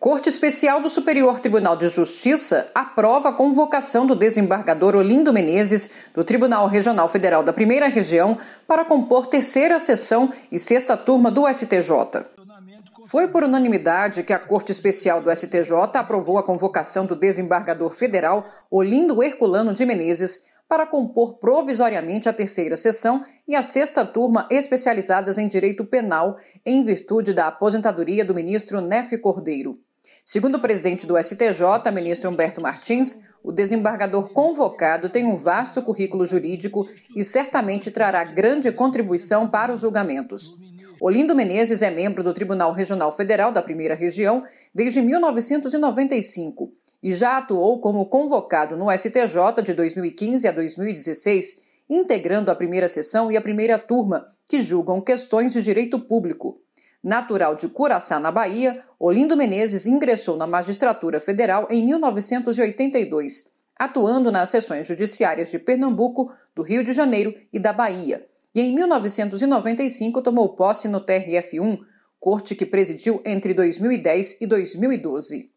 Corte Especial do Superior Tribunal de Justiça aprova a convocação do desembargador Olindo Menezes do Tribunal Regional Federal da Primeira Região para compor terceira sessão e sexta turma do STJ. Foi por unanimidade que a Corte Especial do STJ aprovou a convocação do desembargador federal Olindo Herculano de Menezes para compor provisoriamente a terceira sessão e a sexta turma especializadas em direito penal, em virtude da aposentadoria do ministro Nefe Cordeiro. Segundo o presidente do STJ, ministro Humberto Martins, o desembargador convocado tem um vasto currículo jurídico e certamente trará grande contribuição para os julgamentos. Olindo Menezes é membro do Tribunal Regional Federal da Primeira Região desde 1995 e já atuou como convocado no STJ de 2015 a 2016, integrando a primeira sessão e a primeira turma, que julgam questões de direito público. Natural de Curaçá, na Bahia, Olindo Menezes ingressou na magistratura federal em 1982, atuando nas sessões judiciárias de Pernambuco, do Rio de Janeiro e da Bahia. E em 1995 tomou posse no TRF1, corte que presidiu entre 2010 e 2012.